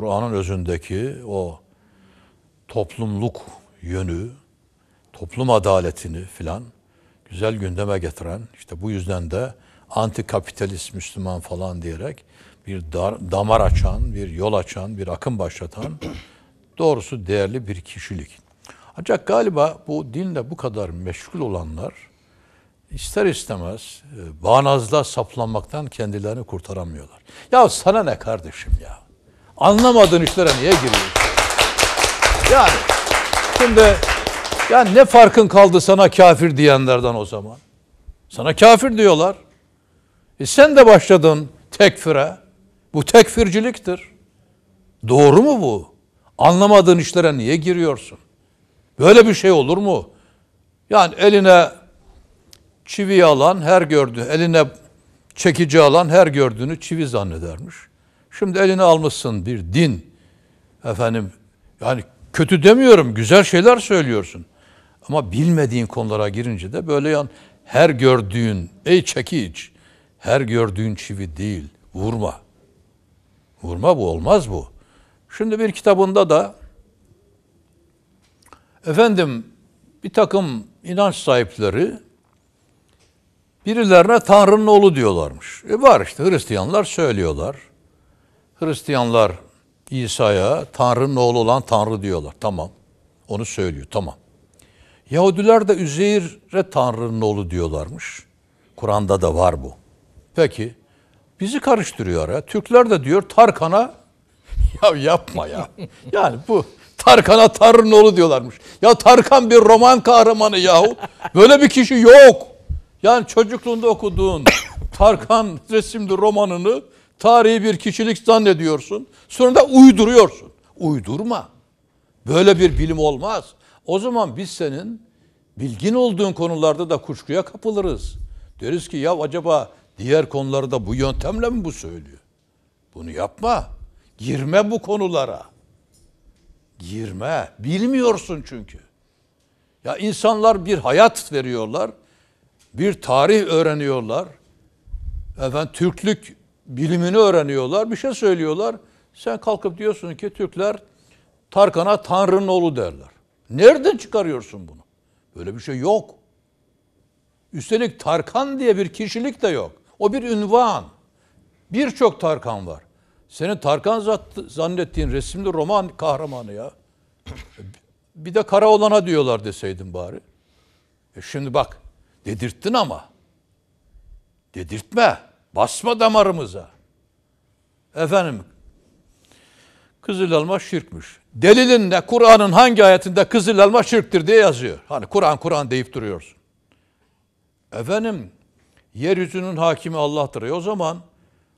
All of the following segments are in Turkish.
Kur'an'ın özündeki o toplumluk yönü, toplum adaletini filan güzel gündeme getiren, işte bu yüzden de antikapitalist Müslüman falan diyerek bir dar, damar açan, bir yol açan, bir akım başlatan doğrusu değerli bir kişilik. Ancak galiba bu dinle bu kadar meşgul olanlar ister istemez e, bağnazla saplanmaktan kendilerini kurtaramıyorlar. Ya sana ne kardeşim ya? Anlamadığın işlere niye giriyorsun? Yani şimdi yani ne farkın kaldı sana kafir diyenlerden o zaman? Sana kafir diyorlar. E sen de başladın tekfire. Bu tekfirciliktir. Doğru mu bu? Anlamadığın işlere niye giriyorsun? Böyle bir şey olur mu? Yani eline çivi alan her gördü, eline çekici alan her gördüğünü çivi zannedermiş. Şimdi elini almışsın bir din. Efendim yani kötü demiyorum güzel şeyler söylüyorsun. Ama bilmediğin konulara girince de böyle yan her gördüğün ey çekiç her gördüğün çivi değil vurma. Vurma bu olmaz bu. Şimdi bir kitabında da efendim bir takım inanç sahipleri birilerine Tanrı'nın oğlu diyorlarmış. E var işte Hristiyanlar söylüyorlar. Hristiyanlar İsa'ya Tanrı'nın oğlu olan Tanrı diyorlar. Tamam. Onu söylüyor. Tamam. Yahudiler de Üzeyr'e Tanrı'nın oğlu diyorlarmış. Kur'an'da da var bu. Peki bizi karıştırıyor ya. Türkler de diyor Tarkan'a ya yapma ya. Yani bu Tarkan'a Tanrı'nın oğlu diyorlarmış. Ya Tarkan bir roman kahramanı yahu. Böyle bir kişi yok. Yani çocukluğunda okuduğun Tarkan resimli romanını Tarihi bir kişilik zannediyorsun. Sonra da uyduruyorsun. Uydurma. Böyle bir bilim olmaz. O zaman biz senin bilgin olduğun konularda da kuşkuya kapılırız. Deriz ki ya acaba diğer konularda bu yöntemle mi bu söylüyor? Bunu yapma. Girme bu konulara. Girme. Bilmiyorsun çünkü. Ya insanlar bir hayat veriyorlar. Bir tarih öğreniyorlar. Efendim Türklük bilimini öğreniyorlar, bir şey söylüyorlar. Sen kalkıp diyorsun ki Türkler Tarkan'a Tanrı'nın oğlu derler. Nereden çıkarıyorsun bunu? Böyle bir şey yok. Üstelik Tarkan diye bir kişilik de yok. O bir ünvan. Birçok Tarkan var. Senin Tarkan zannettiğin resimli roman kahramanı ya. Bir de Kara Olana diyorlar deseydin bari. E şimdi bak, dedirttin ama. Dedirtme. Basma damarımıza. Efendim kızıl elma şirkmiş. Delilin ne? Kur'an'ın hangi ayetinde kızıl elma şirktir diye yazıyor. Hani Kur'an Kur'an deyip duruyorsun. Efendim yeryüzünün hakimi Allah'tır. E o zaman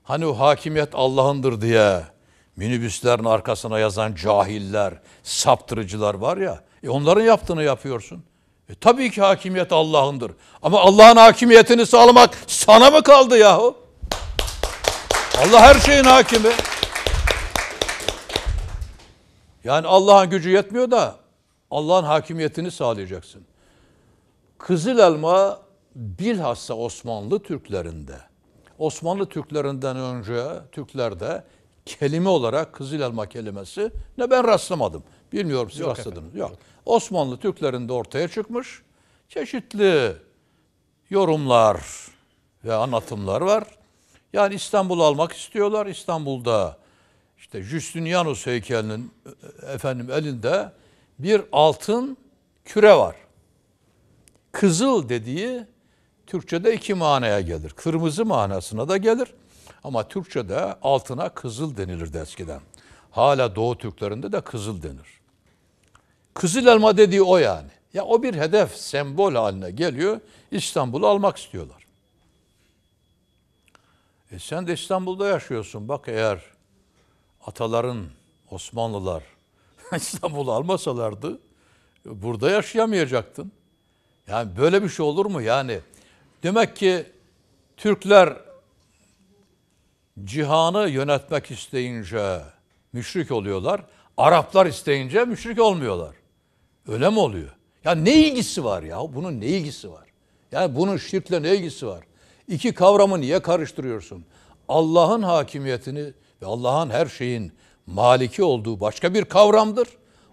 hani o hakimiyet Allah'ındır diye minibüslerin arkasına yazan cahiller, saptırıcılar var ya. E onların yaptığını yapıyorsun. E tabii ki hakimiyet Allah'ındır. Ama Allah'ın hakimiyetini sağlamak sana mı kaldı yahu? Allah her şeyin hakimi. Yani Allah'ın gücü yetmiyor da Allah'ın hakimiyetini sağlayacaksın. Kızıl elma bilhassa Osmanlı Türklerinde, Osmanlı Türklerinden önce Türklerde kelime olarak kızıl elma kelimesi ne ben rastlamadım. Bilmiyorum siz rastladınız. Yok. Osmanlı Türklerinde ortaya çıkmış. Çeşitli yorumlar ve anlatımlar var. Yani İstanbul'u almak istiyorlar. İstanbul'da işte Justinianus heykelinin e, efendim elinde bir altın küre var. Kızıl dediği Türkçe'de iki manaya gelir. Kırmızı manasına da gelir. Ama Türkçe'de altına kızıl denilirdi eskiden. Hala Doğu Türklerinde de kızıl denir. Kızıl elma dediği o yani. Ya o bir hedef, sembol haline geliyor. İstanbul'u almak istiyorlar. E sen de İstanbul'da yaşıyorsun. Bak eğer ataların, Osmanlılar İstanbul'u almasalardı e, burada yaşayamayacaktın. Yani böyle bir şey olur mu? Yani demek ki Türkler cihanı yönetmek isteyince müşrik oluyorlar. Araplar isteyince müşrik olmuyorlar. Öyle mi oluyor? Ya ne ilgisi var ya? Bunun ne ilgisi var? Yani bunun şirkle ne ilgisi var? İki kavramı niye karıştırıyorsun? Allah'ın hakimiyetini ve Allah'ın her şeyin maliki olduğu başka bir kavramdır.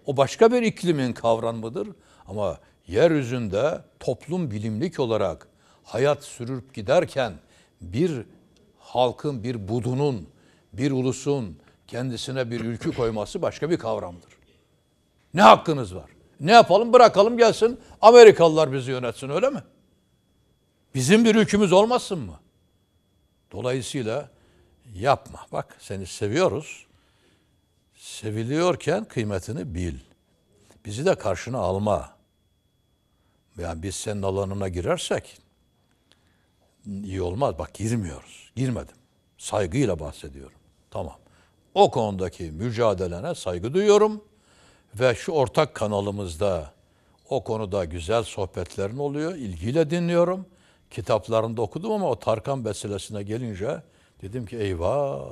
O başka bir iklimin kavramıdır. Ama yeryüzünde toplum bilimlik olarak hayat sürüp giderken bir halkın, bir budunun, bir ulusun kendisine bir ülkü koyması başka bir kavramdır. Ne hakkınız var? Ne yapalım? Bırakalım gelsin Amerikalılar bizi yönetsin öyle mi? Bizim bir yükümüz olmasın mı? Dolayısıyla yapma. Bak seni seviyoruz. Seviliyorken kıymetini bil. Bizi de karşına alma. Yani biz senin alanına girersek iyi olmaz. Bak girmiyoruz. Girmedim. Saygıyla bahsediyorum. Tamam. O konudaki mücadelene saygı duyuyorum. Ve şu ortak kanalımızda o konuda güzel sohbetlerin oluyor. İlgiyle dinliyorum kitaplarında okudum ama o Tarkan meselesine gelince dedim ki eyvah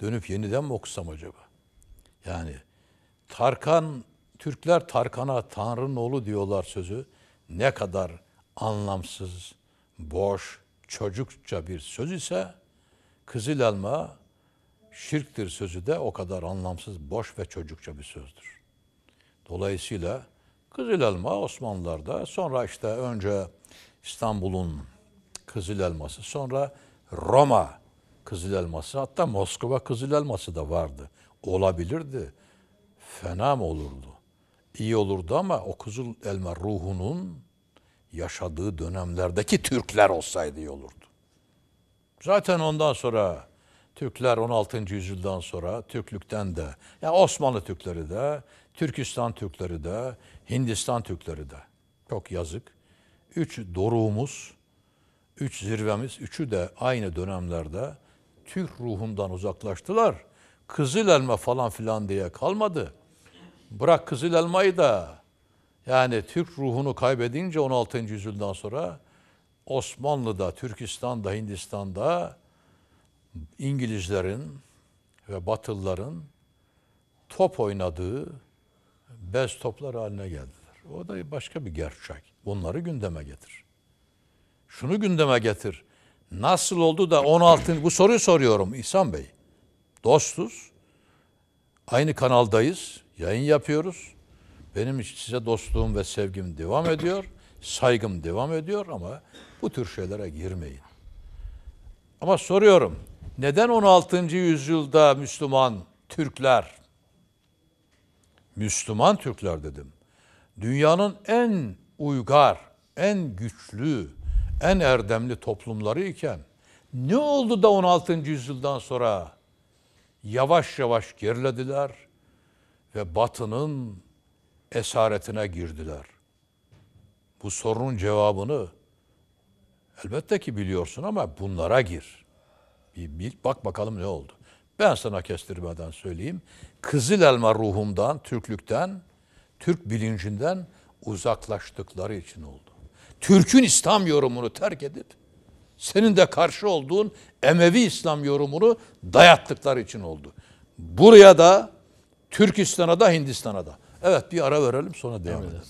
dönüp yeniden mi okusam acaba? Yani Tarkan, Türkler Tarkan'a Tanrı'nın oğlu diyorlar sözü ne kadar anlamsız, boş, çocukça bir söz ise Kızıl Elma şirktir sözü de o kadar anlamsız, boş ve çocukça bir sözdür. Dolayısıyla Kızıl Elma Osmanlılar'da sonra işte önce İstanbul'un kızıl elması. Sonra Roma kızıl elması. Hatta Moskova kızıl elması da vardı. Olabilirdi. Fena mı olurdu? İyi olurdu ama o kızıl elma ruhunun yaşadığı dönemlerdeki Türkler olsaydı iyi olurdu. Zaten ondan sonra Türkler 16. yüzyıldan sonra Türklükten de, ya yani Osmanlı Türkleri de, Türkistan Türkleri de, Hindistan Türkleri de. Çok yazık üç doruğumuz, üç zirvemiz, üçü de aynı dönemlerde Türk ruhundan uzaklaştılar. Kızıl elma falan filan diye kalmadı. Bırak kızıl elmayı da yani Türk ruhunu kaybedince 16. yüzyıldan sonra Osmanlı'da, Türkistan'da, Hindistan'da İngilizlerin ve Batılıların top oynadığı bez toplar haline geldiler. O da başka bir gerçek. Bunları gündeme getir. Şunu gündeme getir. Nasıl oldu da 16. bu soruyu soruyorum İhsan Bey. Dostuz. Aynı kanaldayız. Yayın yapıyoruz. Benim size dostluğum ve sevgim devam ediyor. Saygım devam ediyor ama bu tür şeylere girmeyin. Ama soruyorum. Neden 16. yüzyılda Müslüman Türkler Müslüman Türkler dedim. Dünyanın en uygar, en güçlü, en erdemli toplumları iken ne oldu da 16. yüzyıldan sonra yavaş yavaş gerilediler ve batının esaretine girdiler. Bu sorunun cevabını elbette ki biliyorsun ama bunlara gir. Bir bil, bak bakalım ne oldu. Ben sana kestirmeden söyleyeyim. Kızıl elma ruhumdan, Türklükten, Türk bilincinden uzaklaştıkları için oldu. Türk'ün İslam yorumunu terk edip senin de karşı olduğun Emevi İslam yorumunu dayattıkları için oldu. Buraya da Türkistan'a da Hindistan'a da. Evet bir ara verelim sonra devam evet. edelim.